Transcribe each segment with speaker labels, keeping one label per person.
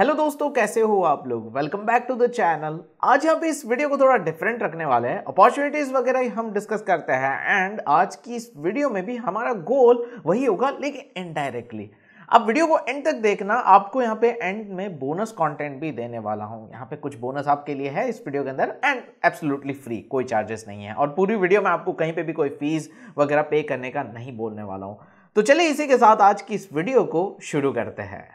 Speaker 1: Hello दोस्तों कैसे हो आप लोग welcome back to the channel आज हम इस वीडियो को थोड़ा डिफरेंट रखने वाले हैं अपॉर्चुनिटीज़ वगैरह हम डिस्कस करते हैं एंड आज की इस वीडियो में भी हमारा गोल वही होगा लेकिन इनडायरेक्टली अब वीडियो को एंड तक देखना आपको यहाँ पे एंड में बोनस कंटेंट भी देने वाला हूँ यहाँ पे कुछ बोनस आपके लिए है इस वीडियो के अंदर एंड एब्सोल्युटली फ्री कोई चार्जेस नहीं है और पूरी वीडियो में आपको कहीं पे भी कोई फीस वगैरह पे करने का नहीं बोलने वाला हूँ तो चलिए इसी के साथ आज की इस वीडियो को शुरू करते हैं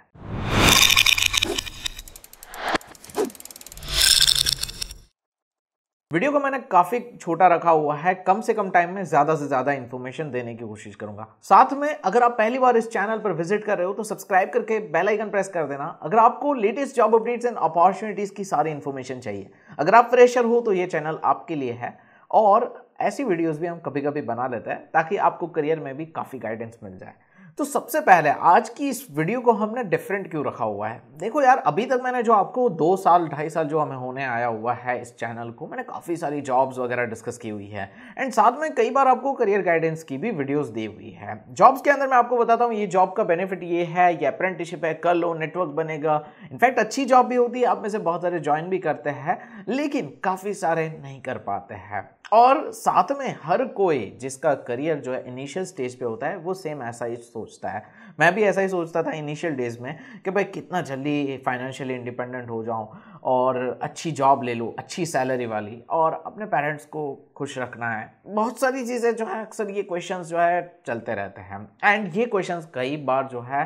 Speaker 1: वीडियो को मैंने काफ़ी छोटा रखा हुआ है कम से कम टाइम में ज़्यादा से ज़्यादा इन्फॉर्मेशन देने की कोशिश करूंगा साथ में अगर आप पहली बार इस चैनल पर विजिट कर रहे हो तो सब्सक्राइब करके बेल आइकन प्रेस कर देना अगर आपको latest job updates and opportunities की सारी इन्फॉर्मेशन चाहिए अगर आप फ्रेशर हो तो ये चैनल आपके लिए है और ऐसी वीडियोज़ भी हम कभी कभी बना लेते हैं ताकि आपको करियर में भी काफ़ी गाइडेंस मिल जाए तो सबसे पहले आज की इस वीडियो को हमने डिफरेंट क्यों रखा हुआ है देखो यार अभी तक मैंने जो आपको दो साल ढाई साल जो हमें होने आया हुआ है इस चैनल को मैंने काफ़ी सारी जॉब्स वगैरह डिस्कस की हुई है एंड साथ में कई बार आपको करियर गाइडेंस की भी वीडियोस दी हुई है जॉब्स के अंदर मैं आपको बताता हूँ ये जॉब का बेनिफिट ये है ये अप्रेंटिशिप है कर लो नेटवर्क बनेगा इनफैक्ट अच्छी जॉब भी होती है आप में से बहुत सारे ज्वाइन भी करते हैं लेकिन काफ़ी सारे नहीं कर पाते हैं और साथ में हर कोई जिसका करियर जो है इनिशियल स्टेज पे होता है वो सेम ऐसा ही सोच सोचता है मैं भी ऐसा ही सोचता था इनिशियल डेज़ में कि भाई कितना जल्दी फाइनेंशियली इंडिपेंडेंट हो जाऊँ और अच्छी जॉब ले लूँ अच्छी सैलरी वाली और अपने पेरेंट्स को खुश रखना है बहुत सारी चीज़ें जो है अक्सर ये क्वेश्चन जो है चलते रहते हैं एंड ये क्वेश्चन कई बार जो है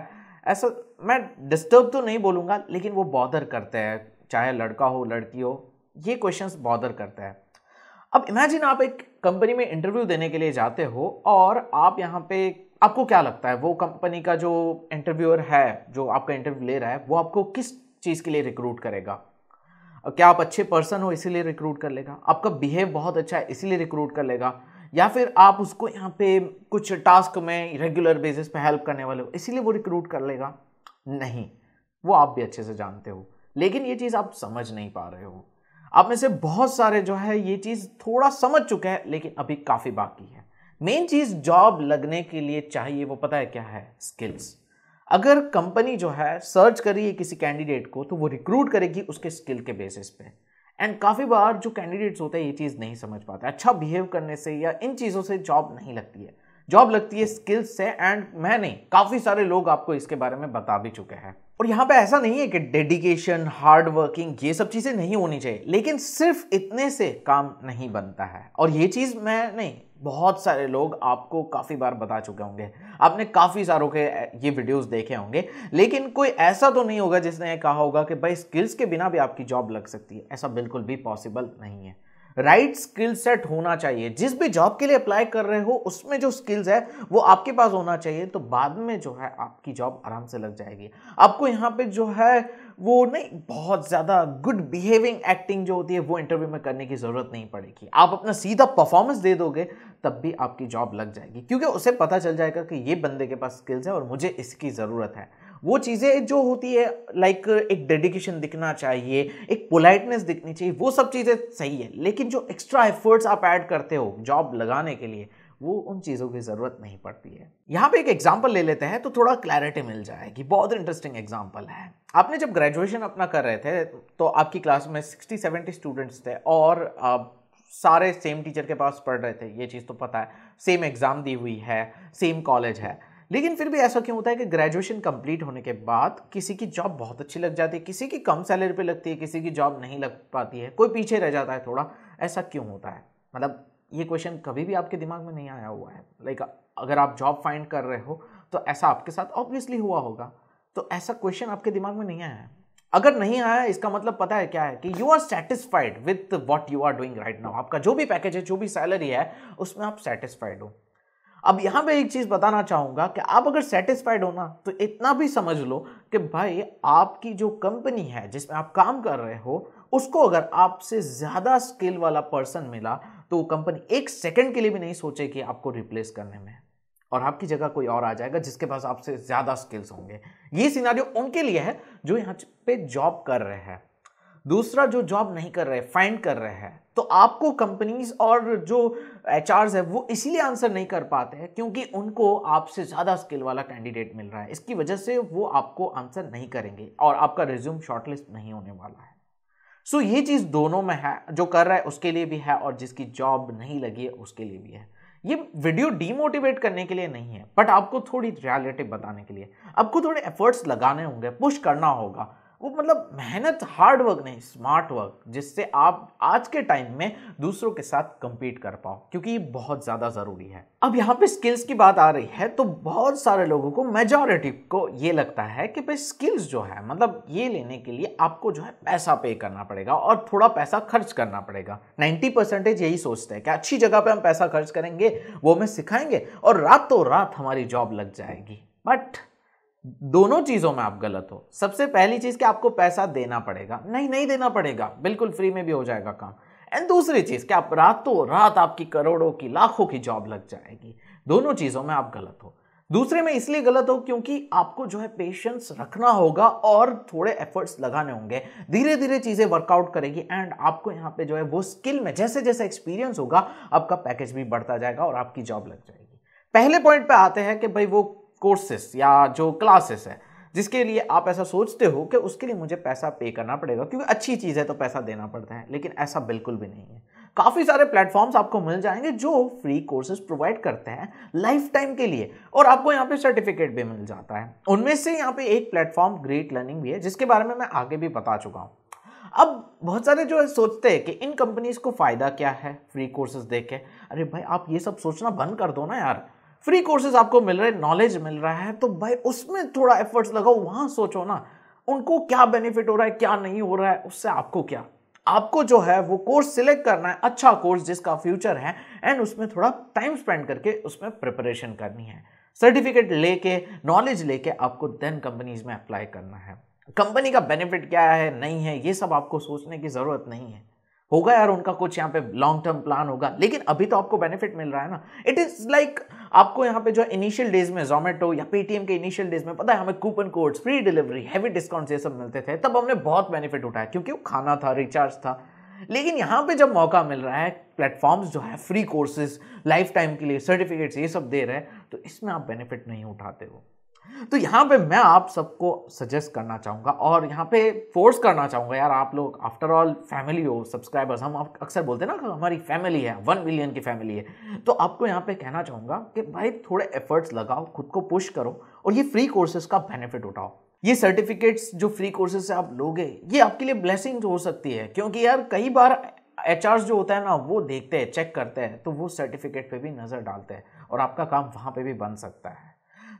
Speaker 1: ऐसा मैं डिस्टर्ब तो नहीं बोलूँगा लेकिन वो बॉदर करते हैं चाहे लड़का हो लड़की हो ये क्वेश्चंस बॉदर करते हैं अब इमेजिन आप एक कंपनी में इंटरव्यू देने के लिए जाते हो और आप यहाँ पे आपको क्या लगता है वो कंपनी का जो इंटरव्यूअर है जो आपका इंटरव्यू ले रहा है वो आपको किस चीज़ के लिए रिक्रूट करेगा क्या आप अच्छे पर्सन हो इसीलिए रिक्रूट कर लेगा आपका बिहेव बहुत अच्छा है इसीलिए रिक्रूट कर लेगा या फिर आप उसको यहाँ पे कुछ टास्क में रेगुलर बेसिस पे हेल्प करने वाले हो इसीलिए वो रिक्रूट कर लेगा नहीं वो आप भी अच्छे से जानते हो लेकिन ये चीज़ आप समझ नहीं पा रहे हो आप में से बहुत सारे जो है ये चीज़ थोड़ा समझ चुके हैं लेकिन अभी काफ़ी बाकी है मेन चीज़ जॉब लगने के लिए चाहिए वो पता है क्या है स्किल्स अगर कंपनी जो है सर्च कर रही है किसी कैंडिडेट को तो वो रिक्रूट करेगी उसके स्किल के बेसिस पे एंड काफ़ी बार जो कैंडिडेट्स होते हैं ये चीज़ नहीं समझ पाते अच्छा बिहेव करने से या इन चीज़ों से जॉब नहीं लगती है जॉब लगती है स्किल्स से एंड मैं नहीं काफ़ी सारे लोग आपको इसके बारे में बता भी चुके हैं और यहाँ पे ऐसा नहीं है कि डेडिकेशन हार्ड वर्किंग ये सब चीज़ें नहीं होनी चाहिए लेकिन सिर्फ इतने से काम नहीं बनता है और ये चीज़ मैं नहीं बहुत सारे लोग आपको काफ़ी बार बता चुके होंगे आपने काफ़ी सारों के ये वीडियोस देखे होंगे लेकिन कोई ऐसा तो नहीं होगा जिसने कहा होगा कि भाई स्किल्स के बिना भी आपकी जॉब लग सकती है ऐसा बिल्कुल भी पॉसिबल नहीं है राइट स्किल सेट होना चाहिए जिस भी जॉब के लिए अप्लाई कर रहे हो उसमें जो स्किल्स है वो आपके पास होना चाहिए तो बाद में जो है आपकी जॉब आराम से लग जाएगी आपको यहाँ पे जो है वो नहीं बहुत ज़्यादा गुड बिहेविंग एक्टिंग जो होती है वो इंटरव्यू में करने की ज़रूरत नहीं पड़ेगी आप अपना सीधा परफॉर्मेंस दे दोगे तब भी आपकी जॉब लग जाएगी क्योंकि उसे पता चल जाएगा कि ये बंदे के पास स्किल्स है और मुझे इसकी ज़रूरत है वो चीज़ें जो होती है लाइक एक डेडिकेशन दिखना चाहिए एक पोलाइटनेस दिखनी चाहिए वो सब चीज़ें सही है लेकिन जो एक्स्ट्रा एफर्ट्स आप ऐड करते हो जॉब लगाने के लिए वो उन चीज़ों की ज़रूरत नहीं पड़ती है यहाँ पे एक एग्जाम्पल ले लेते हैं तो थोड़ा क्लैरिटी मिल जाएगी बहुत इंटरेस्टिंग एग्जाम्पल है आपने जब ग्रेजुएशन अपना कर रहे थे तो आपकी क्लास में सिक्सटी सेवेंटी स्टूडेंट्स थे और आप सारे सेम टीचर के पास पढ़ रहे थे ये चीज़ तो पता है सेम एग्ज़ाम दी हुई है सेम कॉलेज है लेकिन फिर भी ऐसा क्यों होता है कि ग्रेजुएशन कंप्लीट होने के बाद किसी की जॉब बहुत अच्छी लग जाती है किसी की कम सैलरी पे लगती है किसी की जॉब नहीं लग पाती है कोई पीछे रह जाता है थोड़ा ऐसा क्यों होता है मतलब ये क्वेश्चन कभी भी आपके दिमाग में नहीं आया हुआ है लाइक अगर आप जॉब फाइंड कर रहे हो तो ऐसा आपके साथ ऑब्वियसली हुआ होगा तो ऐसा क्वेश्चन आपके दिमाग में नहीं आया है अगर नहीं आया इसका मतलब पता है क्या है कि you are satisfied with what you are doing right now आपका जो भी पैकेज है जो भी सैलरी है उसमें आप सेटिस्फाइड हो अब यहाँ पे एक चीज़ बताना चाहूंगा कि आप अगर सेटिस्फाइड हो ना तो इतना भी समझ लो कि भाई आपकी जो कंपनी है जिसमें आप काम कर रहे हो उसको अगर आपसे ज़्यादा स्किल वाला पर्सन मिला तो वो कंपनी एक सेकंड के लिए भी नहीं सोचे कि आपको रिप्लेस करने में और आपकी जगह कोई और आ जाएगा जिसके पास आपसे ज़्यादा स्किल्स होंगे ये सिनारियो उनके लिए है जो यहाँ पे जॉब कर रहे हैं दूसरा जो जॉब नहीं कर रहे फाइंड कर रहे हैं तो आपको कंपनीज और जो एच है वो इसीलिए आंसर नहीं कर पाते हैं क्योंकि उनको आपसे ज़्यादा स्किल वाला कैंडिडेट मिल रहा है इसकी वजह से वो आपको आंसर नहीं करेंगे और आपका रिज्यूम शॉर्टलिस्ट नहीं होने वाला है सो so, ये चीज़ दोनों में है जो कर रहा है उसके लिए भी है और जिसकी जॉब नहीं लगी है उसके लिए भी है ये वीडियो डीमोटिवेट करने के लिए नहीं है बट आपको थोड़ी रियलिटी बताने के लिए आपको थोड़े एफर्ट्स लगाने होंगे पुश करना होगा वो मतलब मेहनत हार्ड वर्क नहीं स्मार्ट वर्क जिससे आप आज के टाइम में दूसरों के साथ कंपीट कर पाओ क्योंकि ये बहुत ज़्यादा ज़रूरी है अब यहाँ पे स्किल्स की बात आ रही है तो बहुत सारे लोगों को मेजॉरिटी को ये लगता है कि भाई स्किल्स जो है मतलब ये लेने के लिए आपको जो है पैसा पे करना पड़ेगा और थोड़ा पैसा खर्च करना पड़ेगा नाइन्टी परसेंटेज यही सोचते हैं कि अच्छी जगह पर हम पैसा खर्च करेंगे वो हमें सिखाएंगे और रातों रात हमारी जॉब लग जाएगी बट दोनों चीजों में आप गलत हो सबसे पहली चीज कि आपको पैसा देना पड़ेगा नहीं नहीं देना पड़ेगा बिल्कुल फ्री में भी हो जाएगा काम एंड दूसरी चीज कि आप रातों रात आपकी करोड़ों की लाखों की जॉब लग जाएगी दोनों चीजों में आप गलत हो दूसरे में इसलिए गलत हो क्योंकि आपको जो है पेशेंस रखना होगा और थोड़े एफर्ट्स लगाने होंगे धीरे धीरे चीज़ें वर्कआउट करेगी एंड आपको यहाँ पे जो है वो स्किल में जैसे जैसे एक्सपीरियंस होगा आपका पैकेज भी बढ़ता जाएगा और आपकी जॉब लग जाएगी पहले पॉइंट पे आते हैं कि भाई वो कोर्सेस या जो क्लासेस है जिसके लिए आप ऐसा सोचते हो कि उसके लिए मुझे पैसा पे करना पड़ेगा क्योंकि अच्छी चीज़ है तो पैसा देना पड़ता है लेकिन ऐसा बिल्कुल भी नहीं है काफ़ी सारे प्लेटफॉर्म्स आपको मिल जाएंगे जो फ्री कोर्सेज प्रोवाइड करते हैं लाइफ टाइम के लिए और आपको यहाँ पे सर्टिफिकेट भी मिल जाता है उनमें से यहाँ पे एक प्लेटफॉर्म ग्रेट लर्निंग भी है जिसके बारे में मैं आगे भी बता चुका हूँ अब बहुत सारे जो है सोचते हैं कि इन कंपनीज को फ़ायदा क्या है फ्री कोर्सेज दे के अरे भाई आप ये सब सोचना बंद कर दो ना यार फ्री कोर्सेज आपको मिल रहे हैं नॉलेज मिल रहा है तो भाई उसमें थोड़ा एफर्ट्स लगाओ वहाँ सोचो ना उनको क्या बेनिफिट हो रहा है क्या नहीं हो रहा है उससे आपको क्या आपको जो है वो कोर्स सिलेक्ट करना है अच्छा कोर्स जिसका फ्यूचर है एंड उसमें थोड़ा टाइम स्पेंड करके उसमें प्रिपरेशन करनी है सर्टिफिकेट लेके नॉलेज लेके आपको देन कंपनीज में अप्लाई करना है कंपनी का बेनिफिट क्या है नहीं है ये सब आपको सोचने की ज़रूरत नहीं है होगा यार उनका कुछ यहाँ पे लॉन्ग टर्म प्लान होगा लेकिन अभी तो आपको बेनिफिट मिल रहा है ना इट इज़ लाइक आपको यहाँ पे जो इनिशियल डेज में जोमेटो या पेटीएम के इनिशियल डेज में पता है हमें coupon codes free delivery heavy discount ये सब मिलते थे तब हमने बहुत बेनिफिट उठाया क्योंकि वो खाना था रिचार्ज था लेकिन यहाँ पे जब मौका मिल रहा है प्लेटफॉर्म्स जो है फ्री कोर्सेज लाइफ टाइम के लिए सर्टिफिकेट्स ये सब दे रहे हैं तो इसमें आप बेनिफिट नहीं उठाते हो तो यहाँ पे मैं आप सबको सजेस्ट करना चाहूँगा और यहाँ पे फोर्स करना चाहूँगा यार आप लोग आफ्टर ऑल फैमिली हो सब्सक्राइबर्स हम अक्सर बोलते हैं ना हमारी फैमिली है वन मिलियन की फैमिली है तो आपको यहाँ पे कहना चाहूँगा कि भाई थोड़े एफर्ट्स लगाओ खुद को पुश करो और ये फ्री कोर्सेज का बेनिफिट उठाओ ये सर्टिफिकेट्स जो फ्री कोर्सेज से आप लोगे ये आपके लिए ब्लेसिंग हो सकती है क्योंकि यार कई बार एच जो होता है ना वो देखते हैं चेक करते हैं तो वो सर्टिफिकेट पे भी नज़र डालते हैं और आपका काम वहाँ पे भी बन सकता है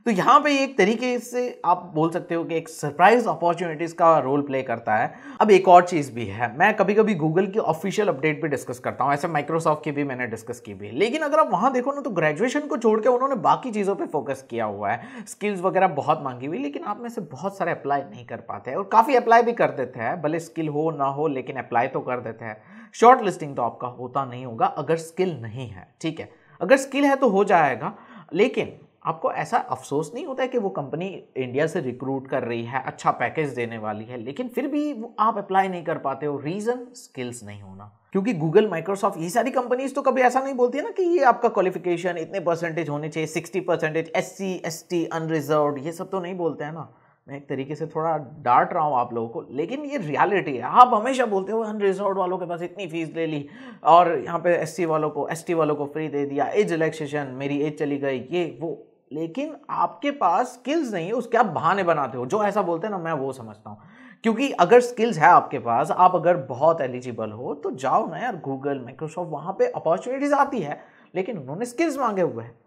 Speaker 1: तो यहाँ पे एक तरीके से आप बोल सकते हो कि एक सरप्राइज अपॉर्चुनिटीज़ का रोल प्ले करता है अब एक और चीज़ भी है मैं कभी कभी गूगल की ऑफिशियल अपडेट भी डिस्कस करता हूँ ऐसे माइक्रोसॉफ्ट की भी मैंने डिस्कस की भी लेकिन अगर आप वहाँ देखो ना तो ग्रेजुएशन को छोड़ के उन्होंने बाकी चीज़ों पर फोकस किया हुआ है स्किल्स वगैरह बहुत मांगी हुई लेकिन आप में से बहुत सारे अप्लाई नहीं कर पाते और काफ़ी अप्लाई भी कर देते हैं भले स्किल हो ना हो लेकिन अप्लाई तो कर देते हैं शॉर्ट लिस्टिंग तो आपका होता नहीं होगा अगर स्किल नहीं है ठीक है अगर स्किल है तो हो जाएगा लेकिन आपको ऐसा अफसोस नहीं होता है कि वो कंपनी इंडिया से रिक्रूट कर रही है अच्छा पैकेज देने वाली है लेकिन फिर भी वो आप अप्लाई नहीं कर पाते हो रीज़न स्किल्स नहीं होना क्योंकि गूगल माइक्रोसॉफ्ट ये सारी कंपनीज तो कभी ऐसा नहीं बोलती है ना कि ये आपका क्वालिफिकेशन इतने परसेंटेज होने चाहिए sixty percentage S C S T unreserved ये सब तो नहीं बोलते हैं ना मैं एक तरीके से थोड़ा डांट रहा हूँ आप लोगों को लेकिन ये रियलिटी है आप हमेशा बोलते हो अनरिजर्व वालों के पास इतनी फीस ले ली और यहाँ पे एससी वालों को एसटी वालों को फ्री दे दिया एज रिलैक्सेशन मेरी एज चली गई ये वो लेकिन आपके पास स्किल्स नहीं है उसके आप बहाने बनाते हो जो ऐसा बोलते हैं ना मैं वो समझता हूँ क्योंकि अगर स्किल्स है आपके पास आप अगर बहुत एलिजिबल हो तो जाओ ना यार गूगल माइक्रोसॉफ्ट वहाँ पे अपॉर्चुनिटीज़ आती है लेकिन उन्होंने स्किल्स मांगे हुए हैं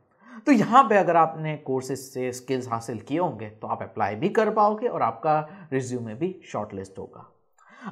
Speaker 1: तो यहाँ पे अगर आपने कोर्सेज से स्किल्स हासिल किए होंगे तो आप अप्लाई भी कर पाओगे और आपका रिज्यूमे भी शॉर्टलिस्ट होगा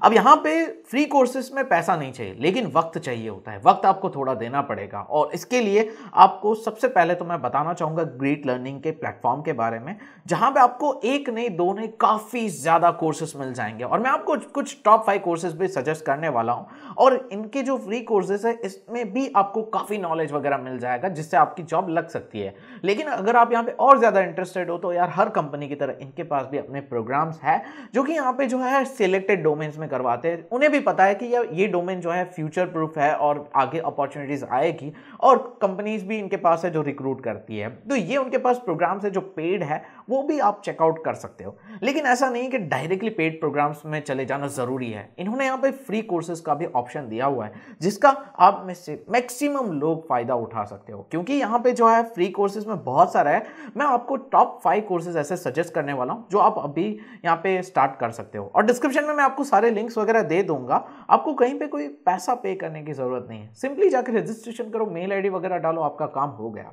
Speaker 1: अब यहाँ पे फ्री कोर्सेज में पैसा नहीं चाहिए लेकिन वक्त चाहिए होता है वक्त आपको थोड़ा देना पड़ेगा और इसके लिए आपको सबसे पहले तो मैं बताना चाहूँगा ग्रेट लर्निंग के प्लेटफॉर्म के बारे में जहाँ पे आपको एक नहीं दो नहीं काफ़ी ज़्यादा कोर्सेज मिल जाएंगे और मैं आपको कुछ टॉप फाइव कोर्सेज भी सजेस्ट करने वाला हूँ और इनके जो फ्री कोर्सेज है इसमें भी आपको काफ़ी नॉलेज वगैरह मिल जाएगा जिससे आपकी जॉब लग सकती है लेकिन अगर आप यहाँ पे और ज़्यादा इंटरेस्टेड हो तो यार हर कंपनी की तरह इनके पास भी अपने प्रोग्राम्स है जो कि यहाँ पे जो है सिलेक्टेड डोमेन्स में करवाते हैं उन्हें भी पता है कि यह ये डोमेन जो है फ्यूचर प्रूफ है और आगे अपॉर्चुनिटीज़ आएगी और कंपनीज भी इनके पास है जो रिक्रूट करती है तो ये उनके पास प्रोग्राम्स है जो पेड है वो भी आप चेकआउट कर सकते हो लेकिन ऐसा नहीं कि डायरेक्टली पेड प्रोग्राम्स में चले जाना ज़रूरी है इन्होंने यहाँ पे फ्री कोर्सेज का भी ऑप्शन दिया हुआ है जिसका आप में से मैक्सिमम लोग फ़ायदा उठा सकते हो क्योंकि यहाँ पे जो है फ्री कोर्सेज में बहुत सारा है मैं आपको टॉप फाइव कोर्सेज ऐसे सजेस्ट करने वाला हूँ जो आप अभी यहाँ पे स्टार्ट कर सकते हो और डिस्क्रिप्शन में मैं आपको सारे लिंक्स वगैरह दे दूंगा आपको कहीं पर कोई पैसा पे करने की ज़रूरत नहीं है सिंपली जाकर रजिस्ट्रेशन करो मेल आई वगैरह डालो आपका काम हो गया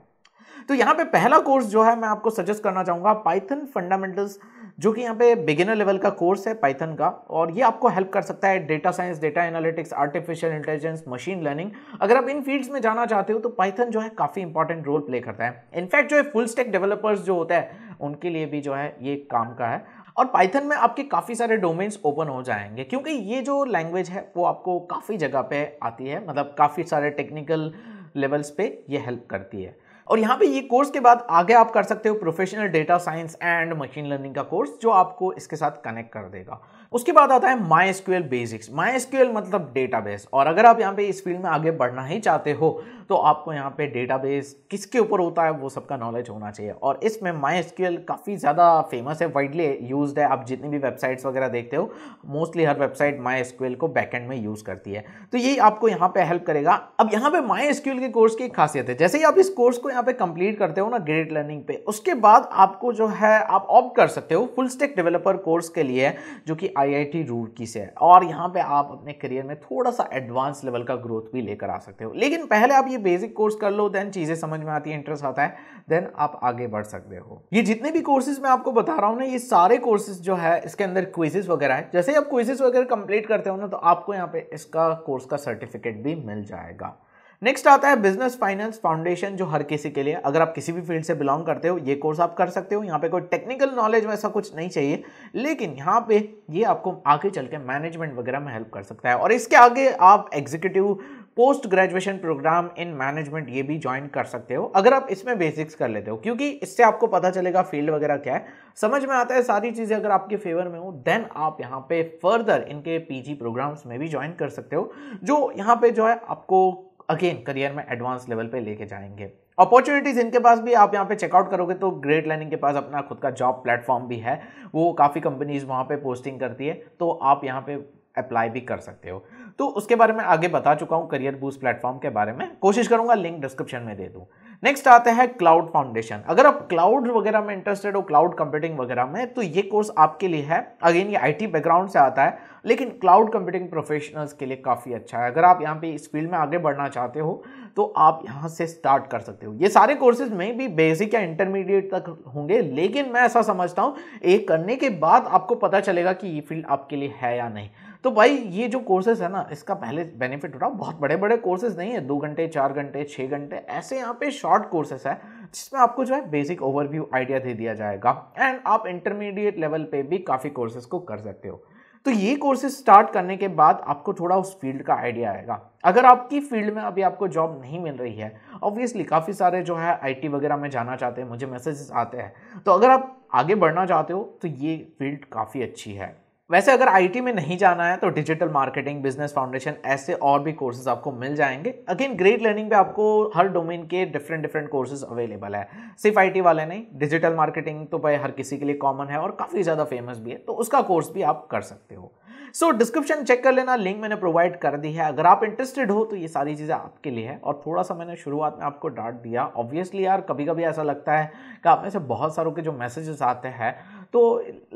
Speaker 1: तो यहाँ पे पहला कोर्स जो है मैं आपको सजेस्ट करना चाहूँगा पाइथन फंडामेंटल्स जो कि यहाँ पे बिगिनर लेवल का कोर्स है पाइथन का और ये आपको हेल्प कर सकता है data science data analytics artificial intelligence machine learning अगर आप इन फील्ड्स में जाना चाहते हो तो पाइथन जो है काफ़ी इंपॉर्टेंट रोल प्ले करता है इनफैक्ट जो है फुल स्टेक डेवलपर्स जो होता है उनके लिए भी जो है ये काम का है और पाइथन में आपके काफ़ी सारे डोमेन्स ओपन हो जाएंगे क्योंकि ये जो लैंग्वेज है वो आपको काफ़ी जगह पे आती है मतलब काफ़ी सारे टेक्निकल लेवल्स पे ये हेल्प करती है और यहाँ पे ये कोर्स के बाद आगे आप कर सकते हो professional data science and machine learning का कोर्स जो आपको इसके साथ कनेक्ट कर देगा उसके बाद आता है MySQL basics MySQL मतलब डेटाबेस और अगर आप यहाँ पे इस फील्ड में आगे बढ़ना ही चाहते हो तो आपको यहाँ पे डेटाबेस किसके ऊपर होता है वो सबका नॉलेज होना चाहिए और इसमें माई एसक्यूएल काफ़ी ज़्यादा फेमस है वाइडली यूज है आप जितनी भी वेबसाइट्स वगैरह देखते हो मोस्टली हर वेबसाइट माई एसक्यूएल को बैकेंड में यूज़ करती है तो ये आपको यहाँ पर हेल्प करेगा अब यहाँ पर माई एसक्यूएल के कोर्स की खासियत है जैसे ही आप इस कोर्स को यहाँ पर कंप्लीट करते हो ना ग्रेट लर्निंग पे उसके बाद आपको जो है आप ऑप्ट कर सकते हो फुल स्टेक डेवलपर कोर्स के लिए जो कि आईआईटी रूड़की से है और यहाँ पे आप अपने करियर में थोड़ा सा एडवांस लेवल का ग्रोथ भी लेकर आ सकते हो लेकिन पहले आप ये बेसिक कोर्स कर लो देन चीज़ें समझ में आती है इंटरेस्ट आता है देन आप आगे बढ़ सकते हो ये जितने भी कोर्सेज मैं आपको बता रहा हूँ ना ये सारे कोर्सेज जो है इसके अंदर क्विजेज वगैरह है जैसे आप क्विजेज वगैरह कंप्लीट करते हो ना तो आपको यहाँ पे इसका कोर्स का सर्टिफिकेट भी मिल जाएगा नेक्स्ट आता है बिजनेस फाइनेंस फाउंडेशन जो हर किसी के लिए अगर आप किसी भी फील्ड से बिलोंग करते हो ये कोर्स आप कर सकते हो यहाँ पे कोई टेक्निकल नॉलेज वैसा कुछ नहीं चाहिए लेकिन यहाँ पे ये आपको आगे चल के मैनेजमेंट वगैरह में हेल्प कर सकता है और इसके आगे आप executive post graduation program in management ये भी ज्वाइन कर सकते हो अगर आप इसमें बेसिक्स कर लेते हो क्योंकि इससे आपको पता चलेगा फील्ड वगैरह क्या है समझ में आता है सारी चीज़ें अगर आपके फेवर में हो देन आप यहाँ पे फर्दर इनके पीजी प्रोग्राम्स में भी ज्वाइन कर सकते हो जो यहाँ पे जो है आपको अगेन करियर में एडवांस लेवल पे लेके जाएंगे अपॉर्चुनिटीज़ इनके पास भी आप यहाँ पे चेकआउट करोगे तो ग्रेट लर्निंग के पास अपना खुद का जॉब प्लेटफॉर्म भी है वो काफ़ी कंपनीज वहाँ पे पोस्टिंग करती है तो आप यहाँ पे अप्लाई भी कर सकते हो तो उसके बारे में आगे बता चुका हूँ करियर बूस्ट प्लेटफॉर्म के बारे में कोशिश करूँगा लिंक डिस्क्रिप्शन में दे दूँ नेक्स्ट आते हैं क्लाउड फाउंडेशन अगर आप क्लाउड वगैरह में इंटरेस्टेड हो क्लाउड कंप्यूटिंग वगैरह में तो ये कोर्स आपके लिए है अगेन ये आईटी बैकग्राउंड से आता है लेकिन क्लाउड कंप्यूटिंग प्रोफेशनल्स के लिए काफ़ी अच्छा है अगर आप यहाँ पे इस फील्ड में आगे बढ़ना चाहते हो तो आप यहाँ से स्टार्ट कर सकते हो ये सारे कोर्सेज में भी बेसिक या इंटरमीडिएट तक होंगे लेकिन मैं ऐसा समझता हूँ एक करने के बाद आपको पता चलेगा कि ये फील्ड आपके लिए है या नहीं तो भाई ये जो कोर्सेज है ना इसका पहले बेनिफिट उठाओ बहुत बड़े बड़े कोर्सेज नहीं है दो घंटे चार घंटे छः घंटे ऐसे यहाँ पे शॉर्ट कोर्सेज है जिसमें आपको जो है बेसिक ओवरव्यू आइडिया दे दिया जाएगा एंड आप इंटरमीडिएट लेवल पे भी काफ़ी कोर्सेज को कर सकते हो तो ये कोर्सेज स्टार्ट करने के बाद आपको थोड़ा उस फील्ड का आइडिया आएगा अगर आपकी फील्ड में अभी आपको जॉब नहीं मिल रही है ऑब्वियसली काफ़ी सारे जो है आईटी वगैरह में जाना चाहते हैं मुझे मैसेजेस आते हैं तो अगर आप आगे बढ़ना चाहते हो तो ये फील्ड काफ़ी अच्छी है वैसे अगर आईटी में नहीं जाना है तो डिजिटल मार्केटिंग बिजनेस फाउंडेशन ऐसे और भी कोर्सेज आपको मिल जाएंगे अगेन ग्रेट लर्निंग पे आपको हर डोमेन के डिफरेंट डिफरेंट कोर्सेज अवेलेबल है सिर्फ आईटी वाले नहीं डिजिटल मार्केटिंग तो भाई हर किसी के लिए कॉमन है और काफ़ी ज़्यादा फेमस भी है तो उसका कोर्स भी आप कर सकते हो सो डिस्क्रिप्शन चेक कर लेना लिंक मैंने प्रोवाइड कर दी है अगर आप इंटरेस्टेड हो तो ये सारी चीज़ें आपके लिए है और थोड़ा सा मैंने शुरुआत में आपको डांट दिया ऑब्वियसली यार कभी कभी ऐसा लगता है कि आप में से बहुत सारों के जो मैसेजेस आते हैं तो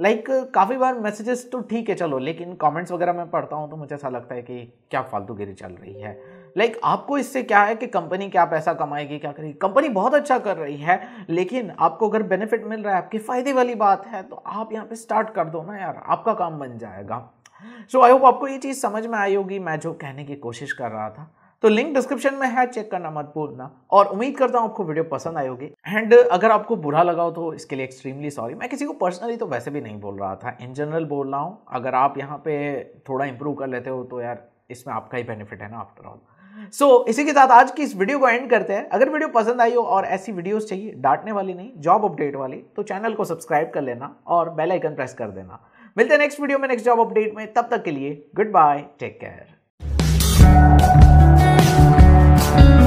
Speaker 1: लाइक काफ़ी बार मैसेजेस तो ठीक है चलो लेकिन कमेंट्स वगैरह मैं पढ़ता हूँ तो मुझे ऐसा लगता है कि क्या फालतूगिरी चल रही है लाइक आपको इससे क्या है कि कंपनी क्या पैसा कमाएगी क्या करेगी कंपनी बहुत अच्छा कर रही है लेकिन आपको अगर बेनिफिट मिल रहा है आपकी फ़ायदे वाली बात है तो आप यहाँ पे स्टार्ट कर दो ना यार आपका काम बन जाएगा सो आई होप आपको ये चीज़ समझ में आई होगी मैं जो कहने की कोशिश कर रहा था तो लिंक डिस्क्रिप्शन में है चेक करना मत भूलना और उम्मीद करता हूँ आपको वीडियो पसंद आई होगी एंड अगर आपको बुरा लगा हो तो इसके लिए एक्सट्रीमली सॉरी मैं किसी को पर्सनली तो वैसे भी नहीं बोल रहा था इन जनरल बोल रहा हूँ अगर आप यहाँ पे थोड़ा इंप्रूव कर लेते हो तो यार इसमें आपका ही बेनिफिट है ना आफ्टर ऑल सो so, इसी के साथ आज की इस वीडियो को एंड करते हैं अगर वीडियो पसंद आई हो और ऐसी वीडियोस चाहिए डांटने वाली नहीं जॉब अपडेट वाली तो चैनल को सब्सक्राइब कर लेना और बेल आइकन प्रेस कर देना मिलते हैं नेक्स्ट वीडियो में नेक्स्ट जॉब अपडेट में तब तक के लिए good bye take care Thank you.